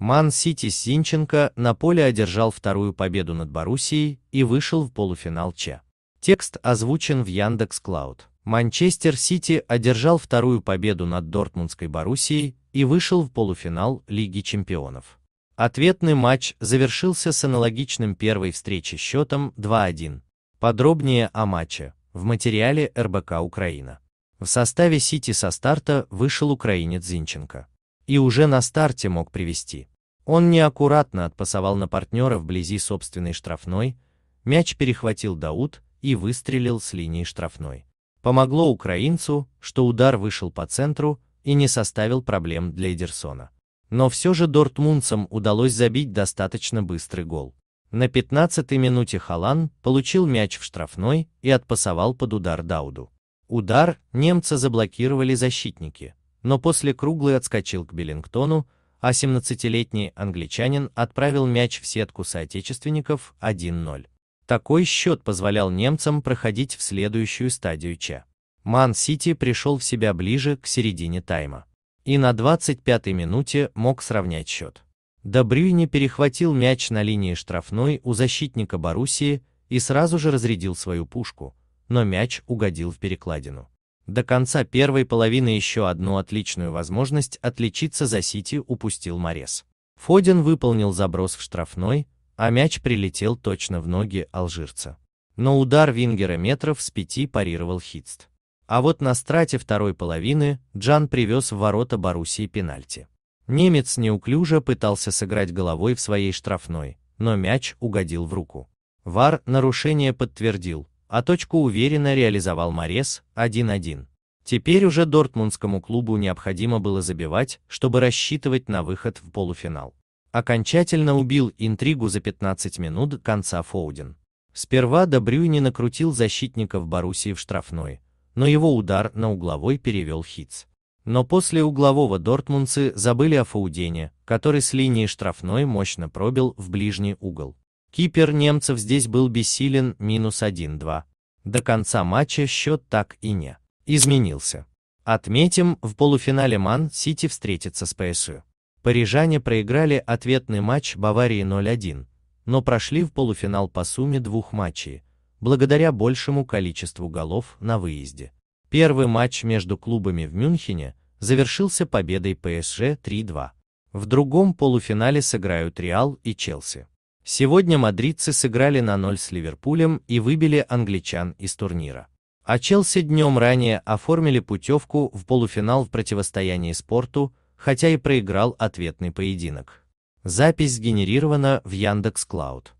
Ман-Сити Синченко на поле одержал вторую победу над Боруссией и вышел в полуфинал ЧЕ. Текст озвучен в Яндекс Клауд. Манчестер Сити одержал вторую победу над Дортмундской Боруссией и вышел в полуфинал Лиги чемпионов. Ответный матч завершился с аналогичным первой встречи счетом 2-1. Подробнее о матче в материале РБК Украина. В составе Сити со старта вышел украинец Зинченко и уже на старте мог привести. Он неаккуратно отпасовал на партнера вблизи собственной штрафной, мяч перехватил Дауд и выстрелил с линии штрафной. Помогло украинцу, что удар вышел по центру и не составил проблем для Эдерсона. Но все же дортмундцам удалось забить достаточно быстрый гол. На 15-й минуте Халан получил мяч в штрафной и отпасовал под удар Дауду. Удар немца заблокировали защитники, но после круглый отскочил к Беллингтону, а 17-летний англичанин отправил мяч в сетку соотечественников 1-0. Такой счет позволял немцам проходить в следующую стадию Ч. Ман-Сити пришел в себя ближе к середине тайма. И на 25-й минуте мог сравнять счет. Добрюйни перехватил мяч на линии штрафной у защитника Боруссии и сразу же разрядил свою пушку, но мяч угодил в перекладину. До конца первой половины еще одну отличную возможность отличиться за Сити упустил Морес. Фодин выполнил заброс в штрафной, а мяч прилетел точно в ноги алжирца. Но удар Вингера метров с пяти парировал Хитст. А вот на страте второй половины Джан привез в ворота Боруссии пенальти. Немец неуклюже пытался сыграть головой в своей штрафной, но мяч угодил в руку. Вар нарушение подтвердил, а точку уверенно реализовал Морес 1-1. Теперь уже дортмундскому клубу необходимо было забивать, чтобы рассчитывать на выход в полуфинал. Окончательно убил интригу за 15 минут конца Фоуден. Сперва Добрюйни накрутил защитников Боруссии в штрафной, но его удар на угловой перевел Хитц. Но после углового Дортмунцы забыли о Фаудене, который с линии штрафной мощно пробил в ближний угол. Кипер немцев здесь был бессилен минус 1-2. До конца матча счет так и не изменился. Отметим, в полуфинале Ман Сити встретится с ПСУ. Парижане проиграли ответный матч Баварии 0-1, но прошли в полуфинал по сумме двух матчей, благодаря большему количеству голов на выезде. Первый матч между клубами в Мюнхене завершился победой ПСЖ 3-2. В другом полуфинале сыграют Реал и Челси. Сегодня мадридцы сыграли на ноль с Ливерпулем и выбили англичан из турнира. А Челси днем ранее оформили путевку в полуфинал в противостоянии спорту, хотя и проиграл ответный поединок. Запись сгенерирована в Яндекс.Клауд.